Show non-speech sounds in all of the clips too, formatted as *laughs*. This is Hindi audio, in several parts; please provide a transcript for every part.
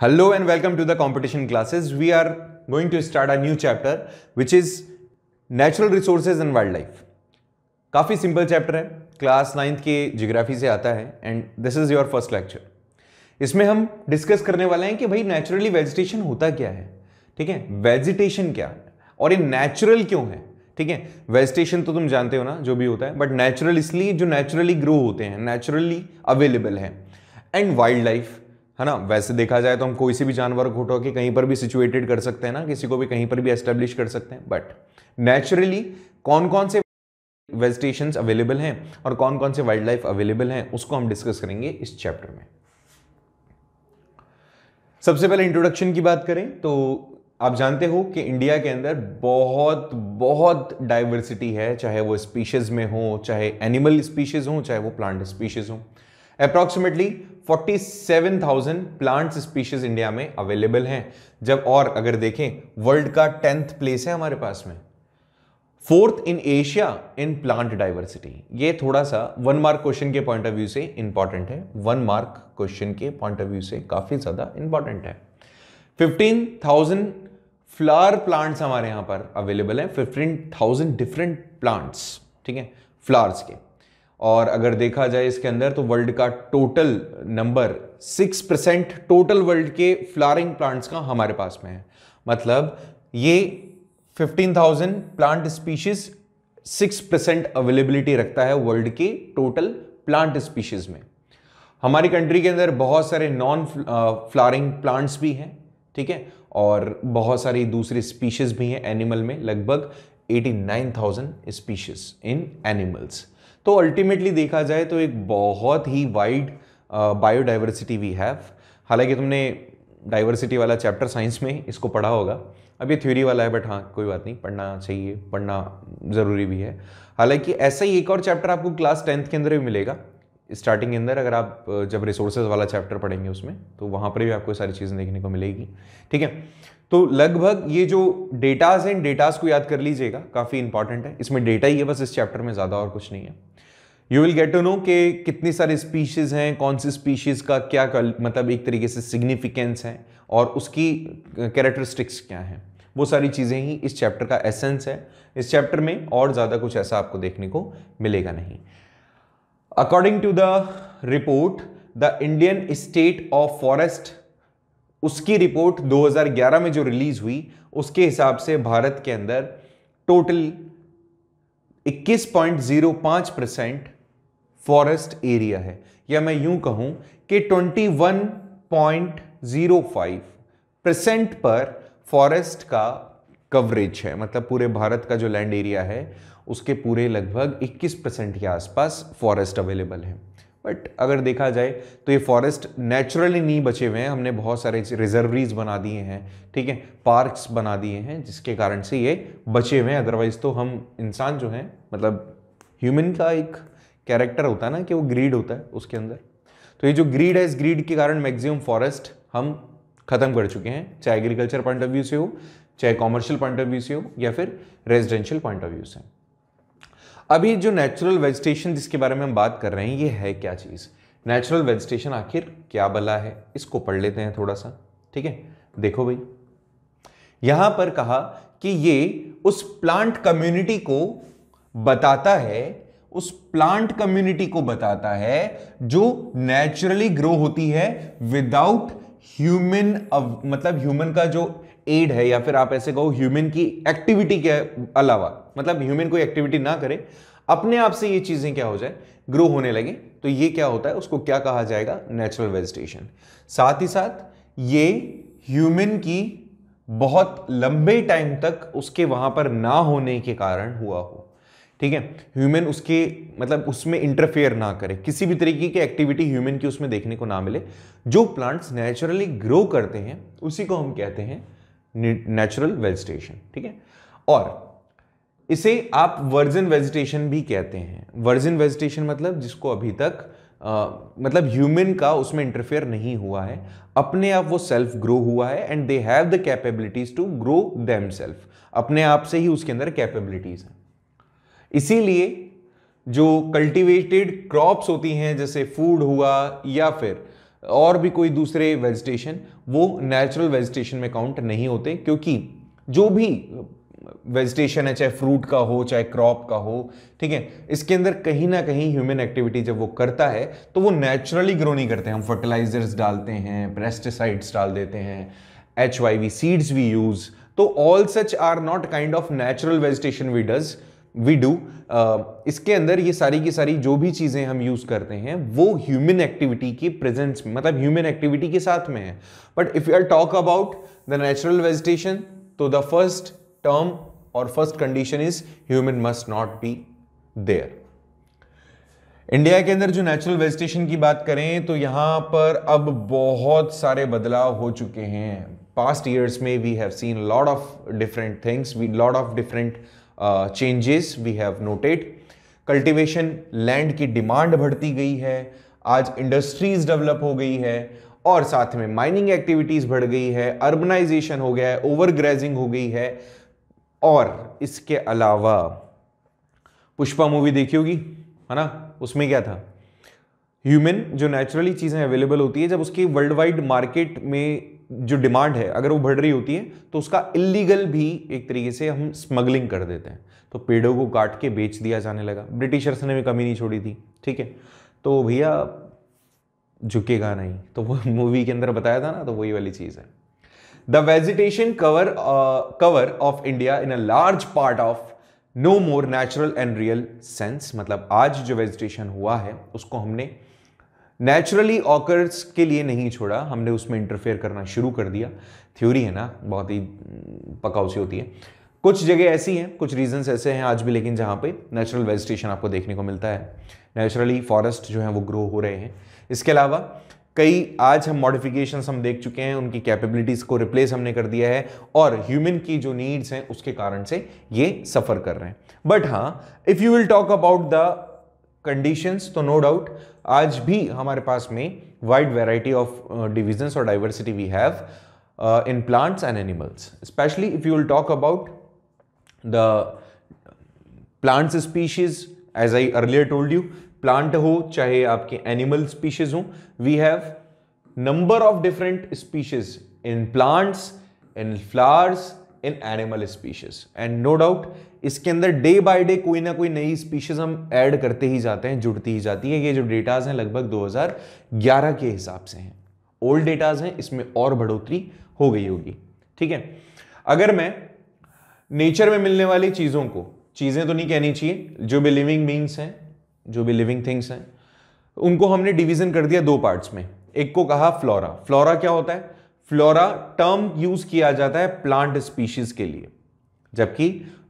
Hello and welcome to the competition classes. We are going to start a new chapter which is natural resources and wildlife काफ़ी सिंपल चैप्टर है क्लास नाइन्थ के जियोग्राफी से आता है and this is your first lecture इसमें हम डिस्कस करने वाले हैं कि भाई नेचुरली वेजिटेशन होता क्या है ठीक है वेजिटेशन क्या है और ये नेचुरल क्यों है ठीक है वेजिटेशन तो तुम जानते हो ना जो भी होता है बट नेचुरल इसलिए जो नेचुरली ग्रो होते हैं नेचुरली अवेलेबल है एंड वाइल्ड लाइफ है ना वैसे देखा जाए तो हम कोई से भी जानवर को उठा के कहीं पर भी सिचुएटेड कर सकते हैं ना किसी को भी कहीं पर भी एस्टेब्लिश कर सकते हैं बट नेचुरली कौन कौन से वेजिटेशन अवेलेबल हैं और कौन कौन से वाइल्ड लाइफ अवेलेबल हैं उसको हम डिस्कस करेंगे इस चैप्टर में सबसे पहले इंट्रोडक्शन की बात करें तो आप जानते हो कि इंडिया के अंदर बहुत बहुत डाइवर्सिटी है चाहे वो स्पीशीज़ में हो चाहे एनिमल स्पीशीज़ हो चाहे वो प्लांट स्पीशीज़ हो अप्रॉक्सीमेटली 47,000 प्लांट स्पीशीज इंडिया में अवेलेबल हैं जब और अगर देखें वर्ल्ड का टेंथ प्लेस है हमारे पास में fourth in Asia in plant diversity ये थोड़ा सा वन मार्क क्वेश्चन के पॉइंट ऑफ व्यू से इंपॉर्टेंट है वन मार्क क्वेश्चन के पॉइंट ऑफ व्यू से काफ़ी ज़्यादा इंपॉर्टेंट है 15,000 फ्लावर प्लांट्स हमारे यहाँ पर अवेलेबल हैं 15,000 डिफरेंट प्लांट्स ठीक है फ्लावर्स के और अगर देखा जाए इसके अंदर तो वर्ल्ड का total number six percent total world के फ्लारिंग प्लांट्स का हमारे पास में है मतलब ये fifteen thousand plant species six percent availability रखता है वर्ल्ड के टोटल प्लांट स्पीशीज में हमारी कंट्री के अंदर बहुत सारे नॉन फ्लारिंग प्लांट्स भी हैं ठीक है और बहुत सारी दूसरी स्पीशीज भी हैं एनिमल में लगभग eighty nine thousand species in animals तो अल्टीमेटली देखा जाए तो एक बहुत ही वाइड बायोडाइवर्सिटी वी हैव हालांकि तुमने डाइवर्सिटी वाला चैप्टर साइंस में इसको पढ़ा होगा अब ये थ्योरी वाला है बट हाँ कोई बात नहीं पढ़ना चाहिए पढ़ना ज़रूरी भी है हालांकि ऐसा ही एक और चैप्टर आपको क्लास टेंथ के अंदर भी मिलेगा स्टार्टिंग के अंदर अगर आप जब रिसोर्सेज वाला चैप्टर पढ़ेंगे उसमें तो वहाँ पर भी आपको सारी चीज़ें देखने को मिलेगी ठीक है तो लगभग ये जो डेटाज हैं डेटाज को याद कर लीजिएगा काफ़ी इंपॉर्टेंट है इसमें डेटा ही है बस इस चैप्टर में ज़्यादा और कुछ नहीं है you will get to know कि कितनी सारी स्पीशीज़ हैं कौन सी स्पीशीज़ का क्या मतलब एक तरीके से सिग्निफिकेंस है और उसकी कैरेक्टरिस्टिक्स क्या हैं वो सारी चीज़ें ही इस चैप्टर का एसेंस है इस चैप्टर में और ज़्यादा कुछ ऐसा आपको देखने को मिलेगा नहीं according to the report the Indian state of forest उसकी रिपोर्ट 2011 में जो रिलीज़ हुई उसके हिसाब से भारत के अंदर टोटल 21.05 परसेंट फॉरेस्ट एरिया है या मैं यूं कहूं कि 21.05 परसेंट पर फॉरेस्ट का कवरेज है मतलब पूरे भारत का जो लैंड एरिया है उसके पूरे लगभग 21 परसेंट के आसपास फॉरेस्ट अवेलेबल है बट अगर देखा जाए तो ये फॉरेस्ट नेचुरली नहीं बचे हुए हैं हमने बहुत सारे रिजर्वरीज बना दिए हैं ठीक है पार्क्स बना दिए हैं जिसके कारण से ये बचे हुए हैं अदरवाइज़ तो हम इंसान जो हैं मतलब ह्यूमन का एक कैरेक्टर होता है ना कि वो ग्रीड होता है उसके अंदर तो ये जो ग्रीड है इस ग्रीड के कारण मैक्सिमम फॉरेस्ट हम खत्म कर चुके हैं चाहे एग्रीकल्चर पॉइंट ऑफ व्यू से हो चाहे कॉमर्शियल पॉइंट ऑफ व्यू से हो या फिर रेजिडेंशियल पॉइंट ऑफ व्यू से अभी जो नेचुरल वेजिटेशन जिसके बारे में हम बात कर रहे हैं ये है क्या चीज़ नेचुरल वेजिटेशन आखिर क्या भला है इसको पढ़ लेते हैं थोड़ा सा ठीक है देखो भाई यहां पर कहा कि ये उस प्लांट कम्युनिटी को बताता है उस प्लांट कम्युनिटी को बताता है जो नेचुरली ग्रो होती है विदाउट ह्यूमन मतलब ह्यूमन का जो एड है या फिर आप ऐसे कहो ह्यूमन की एक्टिविटी के अलावा मतलब ह्यूमन कोई एक्टिविटी ना करे अपने आप से ये चीज़ें क्या हो जाए ग्रो होने लगे तो ये क्या होता है उसको क्या कहा जाएगा नेचुरल वेजिटेशन साथ ही साथ ये ह्यूमन की बहुत लंबे टाइम तक उसके वहां पर ना होने के कारण हुआ हो ठीक है ह्यूमन उसके मतलब उसमें इंटरफेयर ना करे किसी भी तरीके की एक्टिविटी ह्यूमन की उसमें देखने को ना मिले जो प्लांट्स नेचुरली ग्रो करते हैं उसी को हम कहते हैं नेचुरल वेजिटेशन ठीक है और इसे आप वर्जिन वेजिटेशन भी कहते हैं वर्जिन वेजिटेशन मतलब जिसको अभी तक आ, मतलब ह्यूमन का उसमें इंटरफेयर नहीं हुआ है अपने आप वो सेल्फ ग्रो हुआ है and they have the capabilities to grow them self अपने आप से ही उसके अंदर कैपेबिलिटीज हैं इसीलिए जो कल्टीवेटेड क्रॉप्स होती हैं जैसे फूड हुआ या फिर और भी कोई दूसरे वेजिटेशन वो नेचुरल वेजिटेशन में काउंट नहीं होते क्योंकि जो भी वेजिटेशन है चाहे फ्रूट का हो चाहे क्रॉप का हो ठीक है इसके अंदर कहीं ना कहीं ह्यूमन एक्टिविटी जब वो करता है तो वो नेचुरली ग्रो नहीं करते हम फर्टिलाइजर्स डालते हैं पेस्टिसाइड्स डाल देते हैं H V seeds we use तो all such are not kind of natural vegetation we does we do uh, इसके अंदर ये सारी की सारी जो भी चीज़ें हम यूज़ करते हैं वो ह्यूमन एक्टिविटी की प्रेजेंस में मतलब ह्यूमन एक्टिविटी के साथ में है but if you are talk about the natural vegetation तो द फर्स्ट टर्म और first condition is human must not be there India के अंदर जो नेचुरल वेजिटेशन की बात करें तो यहाँ पर अब बहुत सारे बदलाव हो चुके हैं पास्ट ईयर्स में we have seen lot of different things we lot of different changes we have noted cultivation land की डिमांड बढ़ती गई है आज इंडस्ट्रीज डेवलप हो गई है और साथ में माइनिंग एक्टिविटीज़ बढ़ गई है अर्बनाइजेशन हो गया है ओवरग्रेजिंग हो गई है और इसके अलावा पुष्पा मूवी देखी होगी है ना उसमें क्या था ह्यूमन जो नेचुरली चीज़ें अवेलेबल होती है जब उसकी वर्ल्ड वाइड मार्केट में जो डिमांड है अगर वो बढ़ रही होती है तो उसका इलीगल भी एक तरीके से हम स्मगलिंग कर देते हैं तो पेड़ों को काट के बेच दिया जाने लगा ब्रिटिशर्स ने भी कमी नहीं छोड़ी थी ठीक है तो भैया झुकेगा नहीं तो वो *laughs* मूवी के अंदर बताया था ना तो वही वाली चीज़ है the vegetation cover cover of India in a large part of no more natural and real sense मतलब आज जो वेजिटेशन हुआ है उसको हमने नेचुरली ऑकर्स के लिए नहीं छोड़ा हमने उसमें इंटरफेयर करना शुरू कर दिया थ्योरी है ना बहुत ही पकाउ सी होती है कुछ जगह ऐसी हैं कुछ रीजंस ऐसे हैं आज भी लेकिन जहाँ पे नेचुरल वेजिटेशन आपको देखने को मिलता है नेचुरली फॉरेस्ट जो है वो ग्रो हो रहे हैं इसके अलावा कई आज हम मॉडिफिकेशन हम देख चुके हैं उनकी कैपेबिलिटीज़ को रिप्लेस हमने कर दिया है और ह्यूमन की जो नीड्स हैं उसके कारण से ये सफ़र कर रहे हैं बट हाँ if you will talk about the conditions तो नो डाउट आज भी हमारे पास में वाइड वेराइटी ऑफ डिविजन्स और diversity we have in plants and animals specially if you will talk about the plants species as I earlier told you plant हो चाहे आपके एनिमल स्पीशीज हो we have number of different species in plants in flowers in animal species and no doubt इसके अंदर डे बाय डे कोई ना कोई नई स्पीशीज हम ऐड करते ही जाते हैं जुड़ती ही जाती है ये जो डेटाज हैं लगभग 2011 के हिसाब से हैं ओल्ड डेटाज हैं इसमें और बढ़ोतरी हो गई होगी ठीक है अगर मैं नेचर में मिलने वाली चीज़ों को चीज़ें तो नहीं कहनी चाहिए जो भी लिविंग बींग्स हैं जो भी लिविंग थिंग्स हैं उनको हमने डिविजन कर दिया दो पार्ट्स में एक को कहा फ्लोरा फ्लोरा क्या होता है फ्लोरा टर्म यूज किया जाता है प्लांट स्पीशीज के लिए जबकि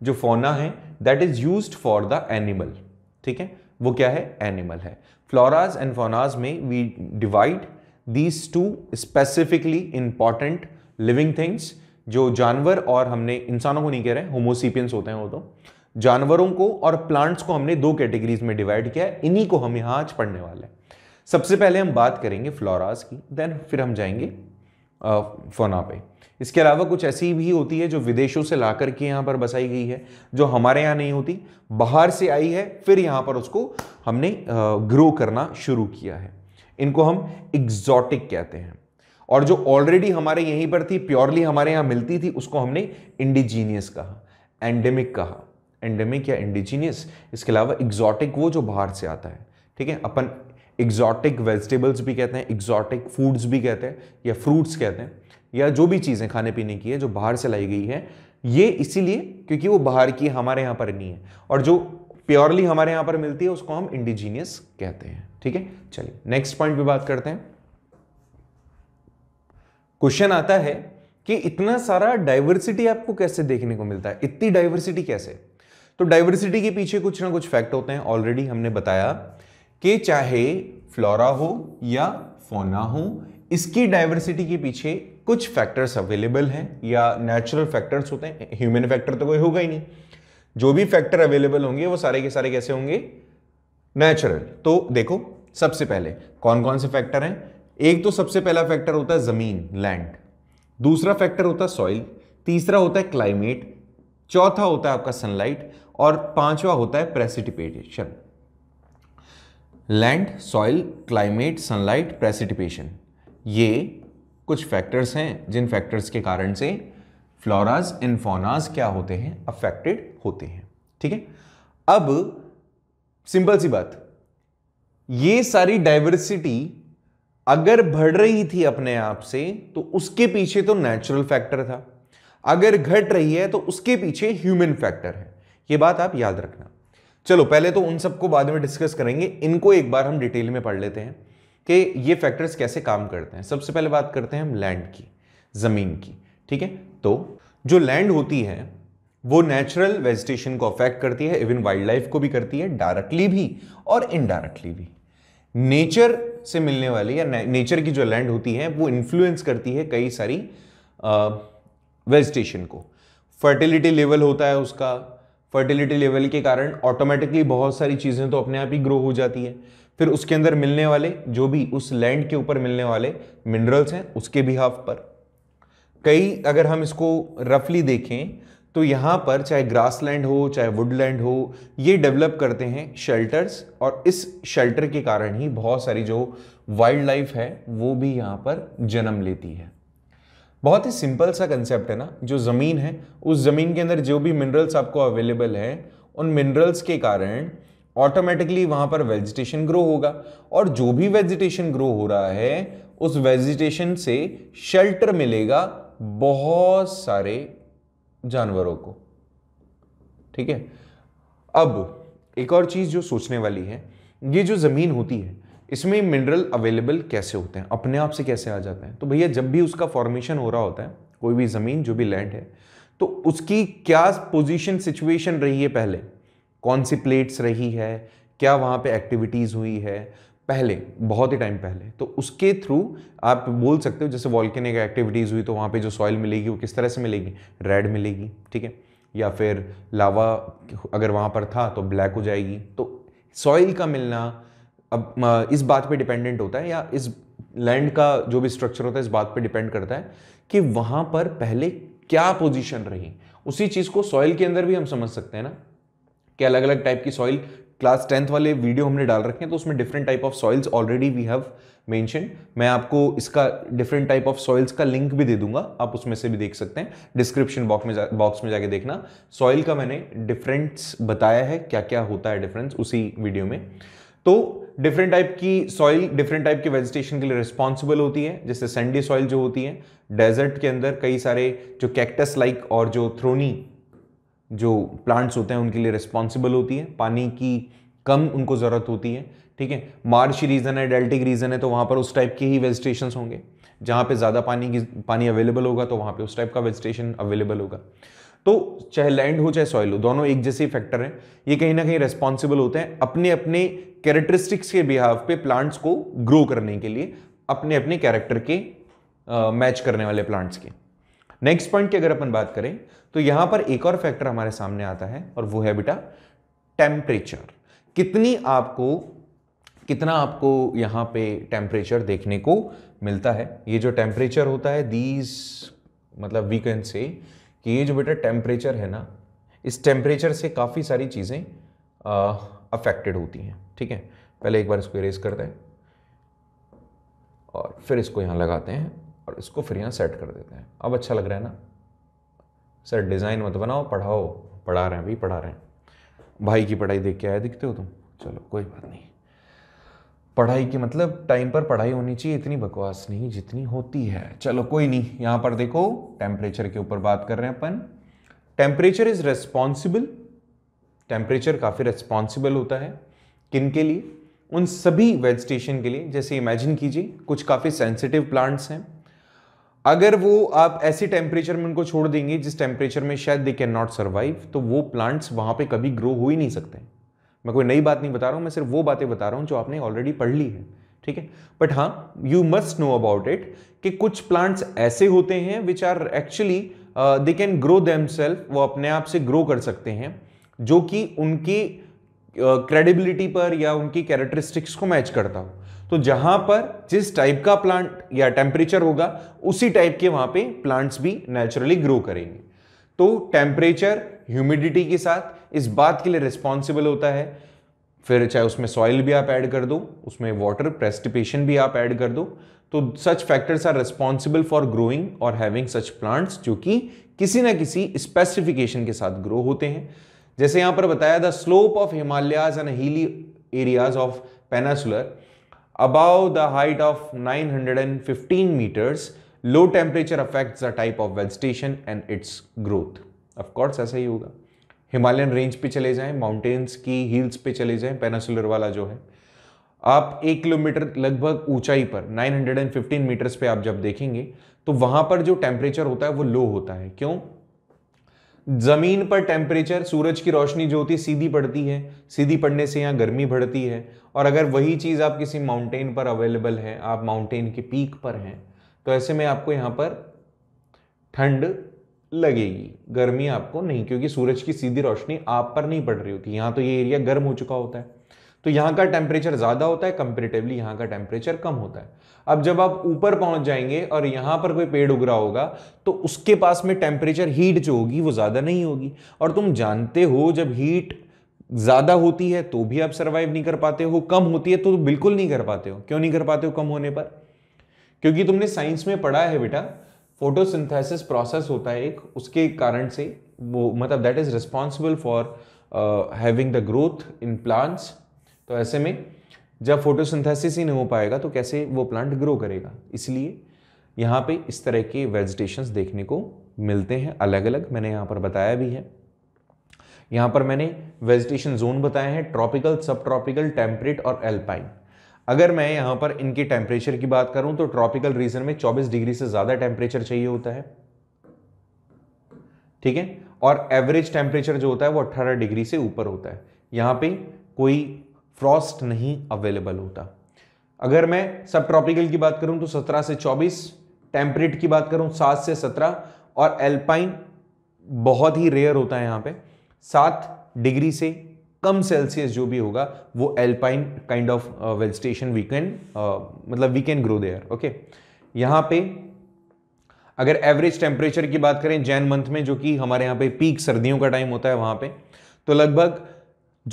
जो फोना है that is use for the animal ठीक है वो क्या है एनिमल है फ्लोराज एंड फोनाज में we divide these two specifically important living things जो जानवर और हमने इंसानों को नहीं कह रहे होमोसिपियंस होते हैं वो तो जानवरों को और प्लांट्स को हमने दो कैटेगरीज में डिवाइड किया है इन्हीं को हम यहाँ आज पढ़ने वाले हैं सबसे पहले हम बात करेंगे फ्लोराज की देन फिर हम जाएंगे फना पे इसके अलावा कुछ ऐसी भी होती है जो विदेशों से ला करके यहाँ पर बसाई गई है जो हमारे यहाँ नहीं होती बाहर से आई है फिर यहाँ पर उसको हमने ग्रो करना शुरू किया है इनको हम एग्जॉटिक कहते हैं और जो ऑलरेडी हमारे यहीं पर थी प्योरली हमारे यहाँ मिलती थी उसको हमने इंडिजीनियस कहा एंडेमिक कहा एंडेमिक या इंडिजीनियस इसके अलावा एग्जॉटिक वो जो बाहर से आता है ठीक है अपन एग्जॉटिक वेजिटेबल्स भी कहते हैं एग्जॉटिक फूड्स भी कहते हैं या फ्रूट्स कहते हैं या जो भी चीज़ें खाने पीने की है जो बाहर से लाई गई है ये इसीलिए क्योंकि वो बाहर की हमारे यहाँ पर नहीं है और जो प्योरली हमारे यहाँ पर मिलती है उसको हम इंडिजीनियस कहते हैं ठीक है चलिए नेक्स्ट पॉइंट पे बात करते हैं क्वेश्चन आता है कि इतना सारा डाइवर्सिटी आपको कैसे देखने को मिलता है इतनी डाइवर्सिटी कैसे तो डाइवर्सिटी के पीछे कुछ ना कुछ फैक्ट होते हैं ऑलरेडी हमने बताया कि चाहे फ्लोरा हो या फोना हो इसकी डाइवर्सिटी के पीछे कुछ फैक्टर्स अवेलेबल हैं या नेचुरल फैक्टर्स होते हैं ह्यूमन फैक्टर तो कोई होगा ही नहीं जो भी फैक्टर अवेलेबल होंगे वो सारे के सारे कैसे होंगे नेचुरल तो देखो सबसे पहले कौन कौन से फैक्टर हैं एक तो सबसे पहला फैक्टर होता है ज़मीन लैंड दूसरा फैक्टर होता है सॉइल तीसरा होता है क्लाइमेट चौथा होता है आपका सनलाइट और पांचवा होता है precipitation land soil climate sunlight precipitation ये कुछ फैक्टर्स हैं जिन फैक्टर्स के कारण से फ्लोराज एंड फोनाज क्या होते हैं अफेक्टेड होते हैं ठीक है अब सिंपल सी बात ये सारी डाइवर्सिटी अगर बढ़ रही थी अपने आप से तो उसके पीछे तो नेचुरल फैक्टर था अगर घट रही है तो उसके पीछे ह्यूमन फैक्टर है ये बात आप याद रखना चलो पहले तो उन सबको बाद में डिस्कस करेंगे इनको एक बार हम डिटेल में पढ़ लेते हैं कि ये फैक्टर्स कैसे काम करते हैं सबसे पहले बात करते हैं हम लैंड की ज़मीन की ठीक है तो जो लैंड होती है वो नेचुरल वेजिटेशन को अफेक्ट करती है इवन वाइल्ड लाइफ को भी करती है डायरेक्टली भी और इनडायरेक्टली भी नेचर से मिलने वाली या नेचर की जो लैंड होती है वो इन्फ्लुएंस करती है कई सारी वेजिटेशन को फर्टिलिटी लेवल होता है उसका फर्टिलिटी लेवल के कारण ऑटोमेटिकली बहुत सारी चीज़ें तो अपने आप ही ग्रो हो जाती है फिर उसके अंदर मिलने वाले जो भी उस लैंड के ऊपर मिलने वाले मिनरल्स हैं उसके बिहाफ पर कई अगर हम इसको रफली देखें तो यहाँ पर चाहे ग्रास लैंड हो चाहे वुड लैंड हो ये डेवलप करते हैं शेल्टर्स और इस शेल्टर के कारण ही बहुत सारी जो वाइल्ड लाइफ है वो भी यहाँ पर जन्म लेती है बहुत ही सिंपल सा कंसेप्ट है ना जो ज़मीन है उस ज़मीन के अंदर जो भी मिनरल्स आपको अवेलेबल हैं उन मिनरल्स के कारण ऑटोमेटिकली वहाँ पर वेजिटेशन ग्रो होगा और जो भी वेजिटेशन ग्रो हो रहा है उस वेजिटेशन से शेल्टर मिलेगा बहुत सारे जानवरों को ठीक है अब एक और चीज़ जो सोचने वाली है ये जो ज़मीन होती है इसमें मिनरल अवेलेबल कैसे होते हैं अपने आप से कैसे आ जाते हैं तो भैया जब भी उसका फॉर्मेशन हो रहा होता है कोई भी ज़मीन जो भी लैंड है तो उसकी क्या पोजीशन सिचुएशन रही है पहले कौन सी प्लेट्स रही है क्या वहाँ पे एक्टिविटीज़ हुई है पहले बहुत ही टाइम पहले तो उसके थ्रू आप बोल सकते हो जैसे वॉल्केनिक एक्टिविटीज़ हुई तो वहाँ पे जो सॉइल मिलेगी वो किस तरह से मिलेगी रेड मिलेगी ठीक है या फिर लावा अगर वहाँ पर था तो ब्लैक हो जाएगी तो सॉइल का मिलना अब इस बात पे डिपेंडेंट होता है या इस लैंड का जो भी स्ट्रक्चर होता है इस बात पे डिपेंड करता है कि वहाँ पर पहले क्या पोजीशन रही उसी चीज़ को सॉइल के अंदर भी हम समझ सकते हैं ना कि अलग अलग टाइप की सॉइल क्लास टेंथ वाले वीडियो हमने डाल रखे हैं तो उसमें different type of soils already we have mention मैं आपको इसका डिफरेंट टाइप ऑफ सॉइल्स का लिंक भी दे दूंगा आप उसमें से भी देख सकते हैं डिस्क्रिप्शन बॉक्स में बॉक्स में जाके देखना सॉइल का मैंने डिफरेंस बताया है क्या क्या होता है डिफरेंस उसी वीडियो में तो डिफरेंट टाइप की सॉइल डिफरेंट टाइप के वेजिटेशन के लिए रिस्पॉन्सिबल होती है जैसे सेंडी सॉइल जो होती है डेजर्ट के अंदर कई सारे जो कैक्टस लाइक और जो थ्रोनी जो प्लांट्स होते हैं उनके लिए रिस्पॉन्सिबल होती है पानी की कम उनको ज़रूरत होती है ठीक है मार्श रीजन है डेल्टिक रीजन है तो वहाँ पर उस टाइप के ही वेजिटेशन होंगे जहाँ पे ज़्यादा पानी की पानी अवेलेबल होगा तो वहाँ पे उस टाइप का वेजिटेशन अवेलेबल होगा तो चाहे लैंड हो चाहे सॉइल हो दोनों एक जैसे फैक्टर हैं ये कहीं ना कहीं रेस्पॉन्सिबल होते हैं अपने अपने कैरेक्टरिस्टिक्स के बिहाव पे प्लांट्स को ग्रो करने के लिए अपने अपने कैरेक्टर के मैच करने वाले प्लांट्स के नेक्स्ट पॉइंट की अगर अपन बात करें तो यहाँ पर एक और फैक्टर हमारे सामने आता है और वो है बेटा टेम्परेचर कितनी आपको कितना आपको यहाँ पे टेम्परेचर देखने को मिलता है ये जो टेम्परेचर होता है दीज मतलब वी कैन से कि ये जो बेटा टेम्परेचर है ना इस टेम्परेचर से काफ़ी सारी चीज़ें अफेक्टेड होती हैं ठीक है पहले एक बार इसको इरेज करते हैं और फिर इसको यहाँ लगाते हैं और इसको फिर यहाँ सेट कर देते हैं अब अच्छा लग रहा है ना सर डिज़ाइन मत बनाओ पढ़ाओ पढ़ा रहे हैं अभी पढ़ा रहे हैं भाई की पढ़ाई देख के आए दिखते हो तुम चलो कोई बात नहीं पढ़ाई की मतलब टाइम पर पढ़ाई होनी चाहिए इतनी बकवास नहीं जितनी होती है चलो कोई नहीं यहाँ पर देखो टेम्परेचर के ऊपर बात कर रहे हैं अपन टेम्परेचर इज रेस्पॉन्सिबल टेम्परेचर काफ़ी रेस्पॉन्सिबल होता है किन के लिए उन सभी वेजिटेशन के लिए जैसे इमेजिन कीजिए कुछ काफ़ी सेंसिटिव प्लांट्स हैं अगर वो आप ऐसे टेम्परेचर में उनको छोड़ देंगे जिस टेम्परेचर में शायद दे कैन नॉट सर्वाइव तो वो प्लांट्स वहाँ पे कभी ग्रो हो ही नहीं सकते मैं कोई नई बात नहीं बता रहा हूँ मैं सिर्फ वो बातें बता रहा हूँ जो आपने ऑलरेडी पढ़ ली है ठीक है बट हाँ you must know about it कि कुछ प्लांट्स ऐसे होते हैं which are actually they can grow them वो अपने आप से ग्रो कर सकते हैं जो कि उनकी क्रेडिबिलिटी uh, पर या उनकी कैरेक्टरिस्टिक्स को मैच करता हो तो जहां पर जिस टाइप का प्लांट या टेम्परेचर होगा उसी टाइप के वहां पे प्लांट्स भी नेचुरली ग्रो करेंगे तो टेम्परेचर ह्यूमिडिटी के साथ इस बात के लिए रिस्पॉन्सिबल होता है फिर चाहे उसमें सॉइल भी आप ऐड कर दो उसमें वाटर प्रेस्टिपेशन भी आप ऐड कर दो तो such factors are responsible for growing और हैविंग सच प्लांट्स जो कि किसी ना किसी स्पेसिफिकेशन के साथ ग्रो होते हैं जैसे यहां पर बताया the slope of Himalayas and hilly areas of peninsular above the height of 915 meters low temperature affect the type of vegetation and its growth of course ऐसा ही होगा हिमालयन रेंज पे चले जाएं माउंटेन्स की हिल्स पे चले जाएं पेनासुलर वाला जो है आप एक किलोमीटर लगभग ऊंचाई पर 915 मीटर्स पे आप जब देखेंगे तो वहाँ पर जो टेम्परेचर होता है वो लो होता है क्यों ज़मीन पर टेम्परेचर सूरज की रोशनी जो होती है सीधी पड़ती है सीधी पड़ने से यहाँ गर्मी बढ़ती है और अगर वही चीज़ आप किसी माउंटेन पर अवेलेबल है आप माउंटेन के पीक पर हैं तो ऐसे में आपको यहाँ पर ठंड लगेगी गर्मी आपको नहीं क्योंकि सूरज की सीधी रोशनी आप पर नहीं पड़ रही होती यहाँ तो ये एरिया गर्म हो चुका होता है तो यहाँ का टेम्परेचर ज़्यादा होता है कंपेरेटिवली यहाँ का टेम्परेचर कम होता है अब जब आप ऊपर पहुँच जाएंगे और यहाँ पर कोई पेड़ उग रहा होगा तो उसके पास में टेम्परेचर हीट जो होगी वो ज़्यादा नहीं होगी और तुम जानते हो जब हीट ज़्यादा होती है तो भी आप सर्वाइव नहीं कर पाते हो कम होती है तो बिल्कुल नहीं कर पाते हो क्यों नहीं कर पाते हो कम होने पर क्योंकि तुमने साइंस में पढ़ा है बेटा फोटोसिंथेसिस प्रोसेस होता है एक उसके कारण से वो मतलब that is responsible for having the growth in plants तो ऐसे में जब फोटोसिंथेसिस ही नहीं हो पाएगा तो कैसे वो प्लांट ग्रो करेगा इसलिए यहाँ पे इस तरह के वेजिटेशन देखने को मिलते हैं अलग अलग मैंने यहाँ पर बताया भी है यहाँ पर मैंने वेजिटेशन जोन बताए हैं ट्रॉपिकल सब ट्रॉपिकल टेम्परेट और एल्पाइन अगर मैं यहाँ पर इनके टेम्परेचर की बात करूँ तो ट्रॉपिकल रीजन में 24 डिग्री से ज़्यादा टेम्परेचर चाहिए होता है ठीक है और एवरेज टेम्परेचर जो होता है वो 18 डिग्री से ऊपर होता है यहाँ पे कोई फ्रॉस्ट नहीं अवेलेबल होता अगर मैं सब ट्रॉपिकल की बात करूँ तो सत्रह से चौबीस टेम्परेट की बात करूँ सात से सत्रह और एल्पाइन बहुत ही रेयर होता है यहाँ पर सात डिग्री से कम सेल्सियस जो भी होगा वो alpine kind of vegetation we can मतलब we can grow there okay यहाँ पे अगर एवरेज टेम्परेचर की बात करें जैन मंथ में जो कि हमारे यहाँ पे पीक सर्दियों का टाइम होता है वहाँ पे तो लगभग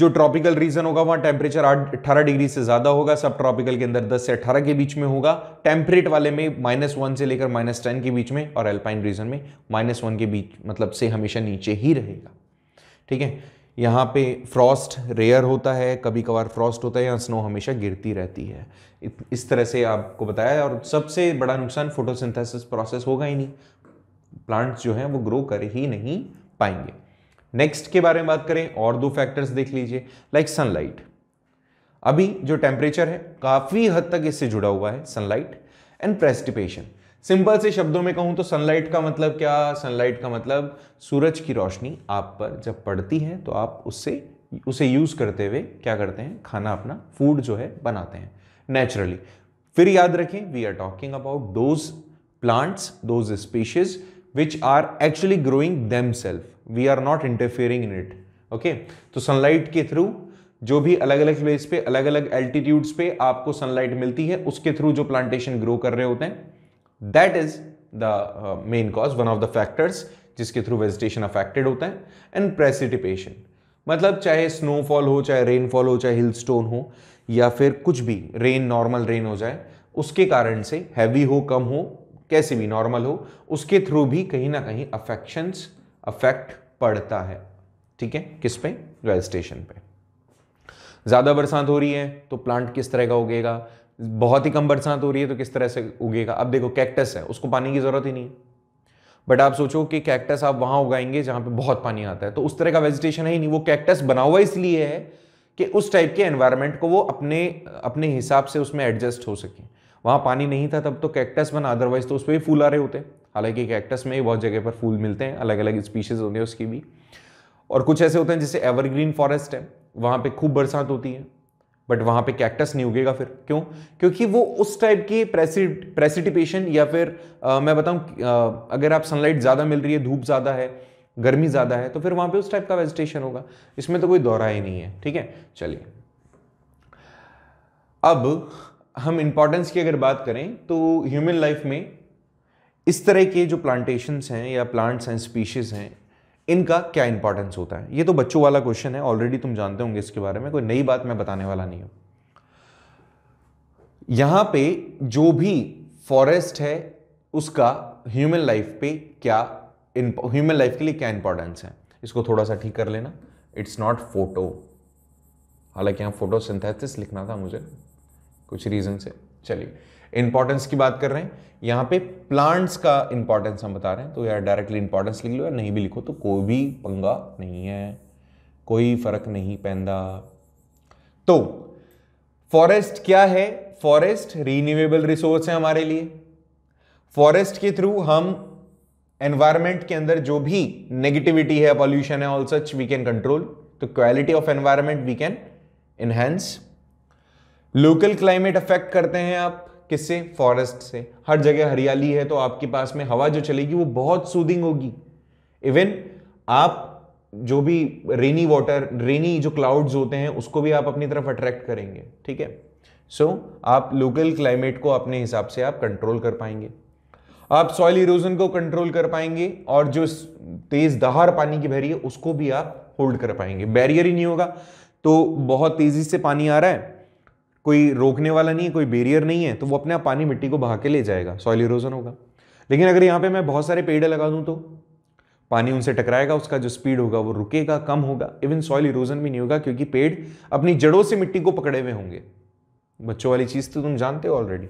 जो ट्रॉपिकल रीजन होगा वहाँ टेम्परेचर अठारह डिग्री से ज़्यादा होगा सब ट्रॉपिकल के अंदर 10 से 18 के बीच में होगा टेम्परेट वाले में माइनस वन से लेकर माइनस टेन के बीच में और एल्पाइन रीजन में माइनस वन के बीच मतलब से हमेशा नीचे ही रहेगा ठीक है यहाँ पे फ्रॉस्ट रेयर होता है कभी कभार फ्रॉस्ट होता है यहाँ स्नो हमेशा गिरती रहती है इस तरह से आपको बताया और सबसे बड़ा नुकसान फोटोसिंथेसिस प्रोसेस होगा ही नहीं प्लांट्स जो हैं वो ग्रो कर ही नहीं पाएंगे नेक्स्ट के बारे में बात करें और दो फैक्टर्स देख लीजिए लाइक सनलाइट अभी जो टेम्परेचर है काफ़ी हद तक इससे जुड़ा हुआ है सनलाइट एंड प्रेस्टिपेशन सिंपल से शब्दों में कहूँ तो सनलाइट का मतलब क्या सनलाइट का मतलब सूरज की रोशनी आप पर जब पड़ती है तो आप उससे उसे यूज़ करते हुए क्या करते हैं खाना अपना फूड जो है बनाते हैं नेचुरली फिर याद रखें we are talking about those plants those species which are actually growing them self we are not interfering in it okay तो सनलाइट के थ्रू जो भी अलग अलग प्लेस पे अलग अलग एल्टीट्यूड्स पे आपको सनलाइट मिलती है उसके थ्रू जो प्लांटेशन ग्रो कर रहे होते हैं that is the main cause one of the factors जिसके थ्रू वेजिटेशन अफेक्टेड होता है एंड प्रेसिटिपेशन मतलब चाहे स्नोफॉल हो चाहे रेनफॉल हो चाहे हिल स्टोन हो या फिर कुछ भी रेन नॉर्मल रेन हो जाए उसके कारण से हैवी हो कम हो कैसे भी नॉर्मल हो उसके थ्रू भी कहीं ना कहीं अफेक्शंस अफेक्ट पड़ता है ठीक है किस पे वेजिटेशन पे ज़्यादा बरसात हो रही है तो प्लांट किस तरह का उगेगा बहुत ही कम बरसात हो रही है तो किस तरह से उगेगा अब देखो कैक्टस है उसको पानी की ज़रूरत ही नहीं है बट आप सोचो कि कैक्टस आप वहाँ उगाएंगे जहाँ पे बहुत पानी आता है तो उस तरह का वेजिटेशन है ही नहीं वो कैक्टस बना हुआ इसलिए है कि उस टाइप के एनवायरनमेंट को वो अपने अपने हिसाब से उसमें एडजस्ट हो सके वहाँ पानी नहीं था तब तो कैक्टस बना अदरवाइज तो उस पर भी फूल आ रहे होते हालांकि कैक्टस में बहुत जगह पर फूल मिलते हैं अलग अलग स्पीशीज़ होते हैं उसकी भी और कुछ ऐसे होते हैं जैसे एवरग्रीन फॉरेस्ट है वहाँ पर खूब बरसात होती है बट वहाँ पे कैक्टस नहीं उगेगा फिर क्यों क्योंकि वो उस टाइप की प्रेसिटिपेशन या फिर आ, मैं बताऊं अगर आप सनलाइट ज़्यादा मिल रही है धूप ज़्यादा है गर्मी ज़्यादा है तो फिर वहां पे उस टाइप का वेजिटेशन होगा इसमें तो कोई दौरा ही नहीं है ठीक है चलिए अब हम इंपॉर्टेंस की अगर बात करें तो ह्यूमन लाइफ में इस तरह के जो प्लांटेशंस हैं या प्लांट्स हैं स्पीशीज़ हैं इनका क्या इंपॉर्टेंस होता है ये तो बच्चों वाला क्वेश्चन है ऑलरेडी तुम जानते होंगे इसके बारे में कोई नई बात मैं बताने वाला नहीं हूं यहां पे जो भी फॉरेस्ट है उसका ह्यूमन लाइफ पे क्या ह्यूमन लाइफ के लिए क्या इंपॉर्टेंस है इसको थोड़ा सा ठीक कर लेना इट्स नॉट फोटो हालांकि यहां फोटो लिखना था मुझे कुछ रीज़न से चलिए इंपॉर्टेंस की बात कर रहे हैं यहां पे प्लांट्स का इंपॉर्टेंस हम बता रहे हैं तो यार डायरेक्टली इंपॉर्टेंस लिख लो या नहीं भी लिखो तो कोई भी पंगा नहीं है कोई फर्क नहीं पैदा तो फॉरेस्ट क्या है फॉरेस्ट रीन्यूएबल रिसोर्स है हमारे लिए फॉरेस्ट के थ्रू हम एनवायरमेंट के अंदर जो भी नेगेटिविटी है पॉल्यूशन है all such we can control तो quality of environment we can enhance local climate affect करते हैं आप किससे फॉरेस्ट से हर जगह हरियाली है तो आपके पास में हवा जो चलेगी वो बहुत सूदिंग होगी इवन आप जो भी रेनी वाटर रेनी जो क्लाउड्स होते हैं उसको भी आप अपनी तरफ अट्रैक्ट करेंगे ठीक है सो so, आप लोकल क्लाइमेट को अपने हिसाब से आप कंट्रोल कर पाएंगे आप सॉइल इरोजन को कंट्रोल कर पाएंगे और जो तेज दहार पानी की बहरी है उसको भी आप होल्ड कर पाएंगे बैरियर ही नहीं होगा तो बहुत तेजी से पानी आ रहा है कोई रोकने वाला नहीं है कोई बेरियर नहीं है तो वो अपने आप पानी मिट्टी को बहा के ले जाएगा सॉइल इरोजन होगा लेकिन अगर यहाँ पे मैं बहुत सारे पेड़ लगा दूँ तो पानी उनसे टकराएगा उसका जो स्पीड होगा वो रुकेगा कम होगा इवन सॉइल इरोजन भी नहीं होगा क्योंकि पेड़ अपनी जड़ों से मिट्टी को पकड़े हुए होंगे बच्चों वाली चीज़ तो तुम जानते हो ऑलरेडी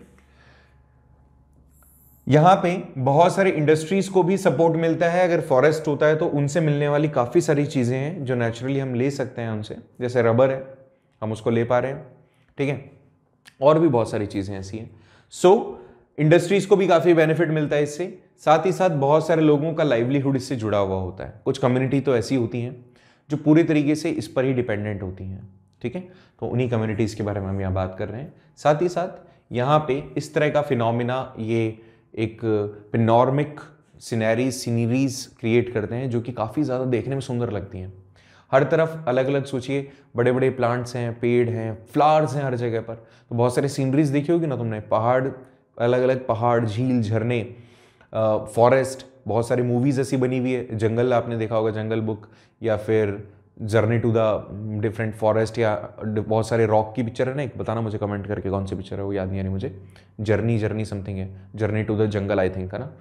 यहाँ पे बहुत सारे इंडस्ट्रीज को भी सपोर्ट मिलता है अगर फॉरेस्ट होता है तो उनसे मिलने वाली काफ़ी सारी चीज़ें हैं जो नेचुरली हम ले सकते हैं उनसे जैसे रबर है हम उसको ले पा रहे हैं ठीक है और भी बहुत सारी चीज़ें ऐसी हैं सो so, इंडस्ट्रीज़ को भी काफ़ी बेनिफिट मिलता है इससे साथ ही साथ बहुत सारे लोगों का लाइवलीहुड इससे जुड़ा हुआ होता है कुछ कम्युनिटी तो ऐसी होती हैं जो पूरी तरीके से इस पर ही डिपेंडेंट होती हैं ठीक है तो उन्हीं कम्युनिटीज़ के बारे में हम यहाँ बात कर रहे हैं साथ ही साथ यहाँ पे इस तरह का फिनोमिना ये एक पिनॉर्मिक सीनैरीज सीनरीज क्रिएट करते हैं जो कि काफ़ी ज़्यादा देखने में सुंदर लगती हैं हर तरफ अलग अलग सोचिए बड़े बड़े प्लांट्स हैं पेड़ हैं फ्लावर्स हैं हर जगह पर तो बहुत सारी सीनरीज देखी होगी ना तुमने पहाड़ अलग अलग पहाड़ झील झरने फॉरेस्ट बहुत सारी मूवीज़ ऐसी बनी हुई है जंगल आपने देखा होगा जंगल बुक या फिर journey to the different forest या बहुत सारे रॉक की पिक्चर है ना एक बताना मुझे कमेंट करके कौन सी पिक्चर है वो याद नहीं आ रही मुझे जर्नी जर्नी समथिंग है journey to the jungle I think है ना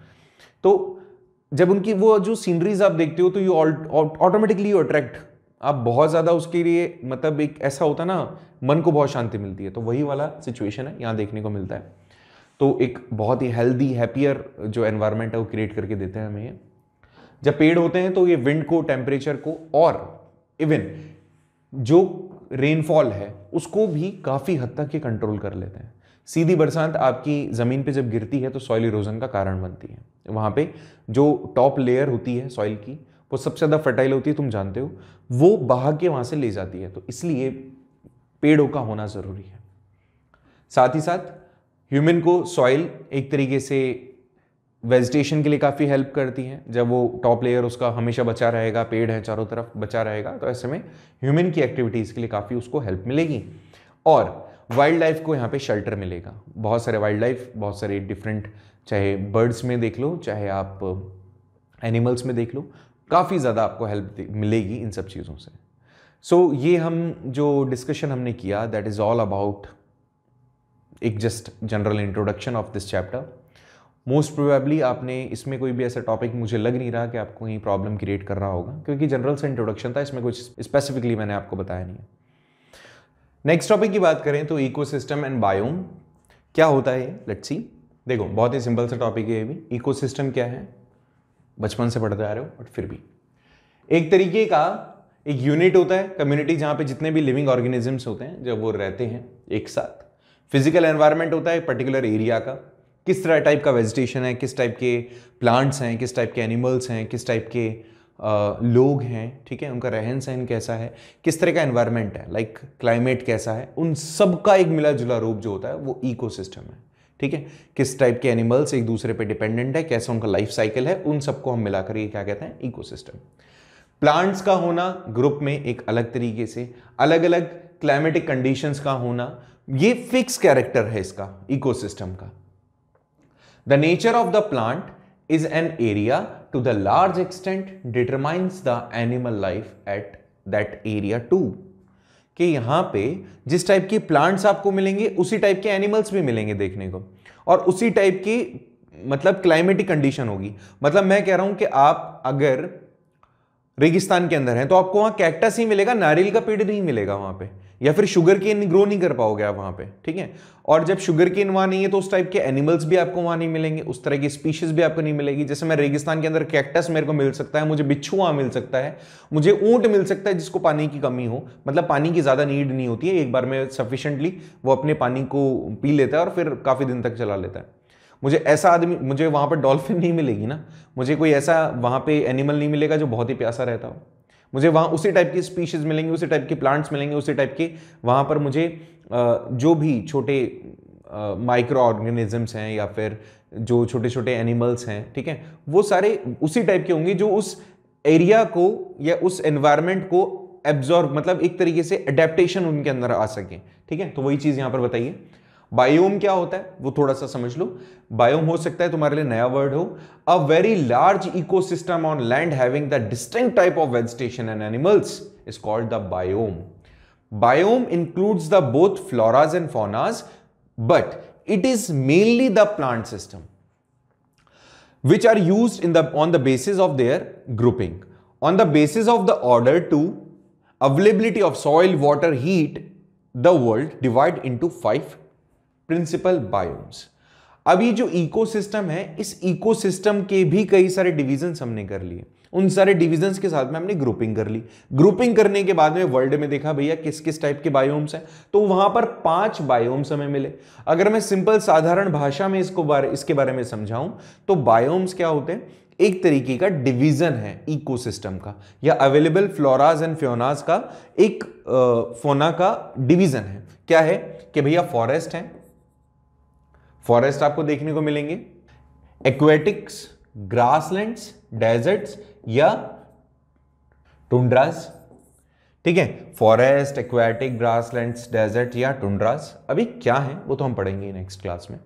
तो जब उनकी वो जो सीनरीज आप देखते हो तो यू ऑटोमेटिकली यू अट्रैक्ट आप बहुत ज़्यादा उसके लिए मतलब एक ऐसा होता ना मन को बहुत शांति मिलती है तो वही वाला सिचुएशन है यहाँ देखने को मिलता है तो एक बहुत ही हेल्दी हैप्पियर जो एनवायरनमेंट है वो क्रिएट करके देते हैं हमें ये जब पेड़ होते हैं तो ये विंड को टेम्परेचर को और इवन जो रेनफॉल है उसको भी काफ़ी हद तक ये कंट्रोल कर लेते हैं सीधी बरसात आपकी ज़मीन पे जब गिरती है तो सॉइल इरोजन का कारण बनती है वहाँ पे जो टॉप लेयर होती है सॉइल की वो सबसे ज़्यादा फर्टाइल होती है तुम जानते हो वो बहा के वहाँ से ले जाती है तो इसलिए पेड़ों का होना ज़रूरी है साथ ही साथ ह्यूमन को सॉइल एक तरीके से वेजिटेशन के लिए काफ़ी हेल्प करती हैं जब वो टॉप लेयर उसका हमेशा बचा रहेगा पेड़ है चारों तरफ बचा रहेगा तो ऐसे में ह्यूमन की एक्टिविटीज़ के लिए काफ़ी उसको हेल्प मिलेगी और वाइल्ड लाइफ को यहाँ पे शेल्टर मिलेगा बहुत सारे वाइल्ड लाइफ बहुत सारे डिफरेंट चाहे बर्ड्स में देख लो चाहे आप एनिमल्स में देख लो काफ़ी ज़्यादा आपको हेल्प मिलेगी इन सब चीज़ों से सो so, ये हम जो डिस्कशन हमने किया दैट इज़ ऑल अबाउट एक just general introduction of this chapter most probably आपने इसमें कोई भी ऐसा टॉपिक मुझे लग नहीं रहा कि आपको कहीं प्रॉब्लम क्रिएट कर रहा होगा क्योंकि जनरल से इंट्रोडक्शन था इसमें कुछ स्पेसिफिकली मैंने आपको बताया नहीं है नेक्स्ट टॉपिक की बात करें तो इकोसिस्टम एंड बायोम क्या होता है लेट्स सी देखो बहुत ही सिंपल सा टॉपिक है ये भी इकोसिस्टम क्या है बचपन से पढ़ते आ रहे हो बट फिर भी एक तरीके का एक यूनिट होता है कम्युनिटी जहाँ पे जितने भी लिविंग ऑर्गेनिजम्स होते हैं जब वो रहते हैं एक साथ फिजिकल एनवायरनमेंट होता है पर्टिकुलर एरिया का किस तरह टाइप का वेजिटेशन है किस टाइप के प्लांट्स हैं किस टाइप के एनिमल्स हैं किस टाइप के आ, लोग हैं ठीक है उनका रहन सहन कैसा है किस तरह का एनवायरनमेंट है लाइक like, क्लाइमेट कैसा है उन सब का एक मिला जुला रूप जो होता है वो इकोसिस्टम है ठीक है किस टाइप के एनिमल्स एक दूसरे पे डिपेंडेंट है कैसा उनका लाइफ साइकिल है उन सबको हम मिलाकर ये क्या कहते हैं इकोसिस्टम प्लांट्स का होना ग्रुप में एक अलग तरीके से अलग अलग क्लाइमेटिक कंडीशंस का होना ये फिक्स कैरेक्टर है इसका इकोसिस्टम का the nature of the plant is an area to the large extent determines the animal life at that area to कि यहां पे जिस टाइप के प्लांट्स आपको मिलेंगे उसी टाइप के एनिमल्स भी मिलेंगे देखने को और उसी टाइप की मतलब क्लाइमेटिक कंडीशन होगी मतलब मैं कह रहा हूं कि आप अगर रेगिस्तान के अंदर हैं तो आपको वहां कैक्टस ही मिलेगा नारियल का पेड़ नहीं मिलेगा वहां पे या फिर शुगर केन ग्रो नहीं कर पाओगे आप वहाँ पे ठीक है और जब शुगर केन वहाँ नहीं है तो उस टाइप के एनिमल्स भी आपको वहाँ नहीं मिलेंगे उस तरह की स्पीशीज भी आपको नहीं मिलेगी जैसे मैं रेगिस्तान के अंदर कैक्टस मेरे को मिल सकता है मुझे बिच्छू वहाँ मिल सकता है मुझे ऊँट मिल सकता है जिसको पानी की कमी हो मतलब पानी की ज़्यादा नीड नहीं होती है एक बार में सफिशेंटली वो अपने पानी को पी लेता है और फिर काफ़ी दिन तक चला लेता है मुझे ऐसा आदमी मुझे वहाँ पर डॉल्फिन नहीं मिलेगी ना मुझे कोई ऐसा वहाँ पे एनिमल नहीं मिलेगा जो बहुत ही प्यासा रहता हो मुझे वहाँ उसी टाइप की स्पीशीज़ मिलेंगी उसी टाइप के प्लांट्स मिलेंगे उसी टाइप के वहाँ पर मुझे जो भी छोटे माइक्रो ऑर्गेनिजम्स हैं या फिर जो छोटे छोटे एनिमल्स हैं ठीक है वो सारे उसी टाइप के होंगे जो उस एरिया को या उस एनवायरमेंट को एब्जॉर्ब मतलब एक तरीके से अडेप्टेशन उनके अंदर आ सके ठीक है तो वही चीज़ यहाँ पर बताइए बायोम क्या होता है वो थोड़ा सा समझ लो बायोम हो सकता है तुम्हारे लिए नया वर्ड हो a very large ecosystem on land having the distinct type of vegetation and animals is called the biome biome includes the both floras and faunas but it is mainly the plant system which are use in the on the basis of their grouping on the basis of the order to availability of soil water heat the world divide into five principal biomes अभी जो इकोसिस्टम है इस इकोसिस्टम के भी कई सारे डिविजन हमने कर लिए उन सारे डिविजन के साथ में हमने ग्रुपिंग कर ली ग्रुपिंग करने के बाद में वर्ल्ड में देखा भैया किस किस टाइप के बायोम्स हैं तो वहां पर पांच बायोम्स हमें मिले अगर मैं सिंपल साधारण भाषा में इसको बारे इसके बारे में समझाऊं तो बायोम्स क्या होते हैं एक तरीके का डिवीजन है इकोसिस्टम का या अवेलेबल फ्लोराज एंड फ्योनाज का एक फोना का डिवीजन है क्या है कि भैया फॉरेस्ट है फॉरेस्ट आपको देखने को मिलेंगे एक्वेटिक्स ग्रासलैंड्स डेजर्ट्स या टुंड्रास ठीक है फॉरेस्ट एक्वेटिक ग्रासलैंड्स डेजर्ट या टुंड्रास अभी क्या है वो तो हम पढ़ेंगे नेक्स्ट क्लास में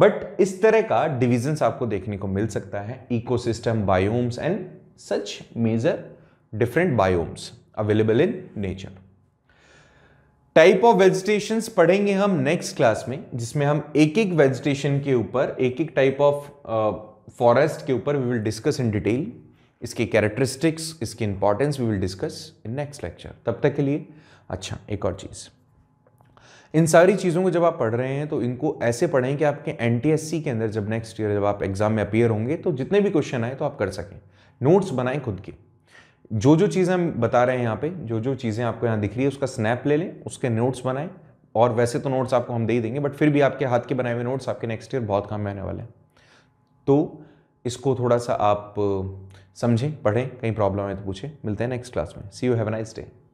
बट इस तरह का डिविजन्स आपको देखने को मिल सकता है ecosystem biomes and such major different biomes available in nature type of vegetation पढ़ेंगे हम नेक्स्ट क्लास में जिसमें हम एक एक वेजिटेशन के ऊपर एक एक टाइप ऑफ फॉरेस्ट के ऊपर we will discuss in detail इसके कैरेक्टरिस्टिक्स इसकी importance we will discuss in next lecture तब तक के लिए अच्छा एक और चीज़ इन सारी चीज़ों को जब आप पढ़ रहे हैं तो इनको ऐसे पढ़ें कि आपके एन के अंदर जब नेक्स्ट ईयर जब आप एग्ज़ाम में अपियर होंगे तो जितने भी क्वेश्चन आए तो आप कर सकें नोट्स बनाएं खुद के जो जो चीज़ें हम बता रहे हैं यहाँ पे जो जो चीज़ें आपको यहाँ दिख रही है उसका स्नैप ले लें उसके नोट्स बनाएं और वैसे तो नोट्स आपको हम दे ही देंगे बट फिर भी आपके हाथ के बनाए हुए नोट्स आपके नेक्स्ट ईयर बहुत काम में आने वाले हैं तो इसको थोड़ा सा आप समझें पढ़ें कहीं प्रॉब्लम है तो पूछें मिलते हैं नेक्स्ट क्लास में see you have nice day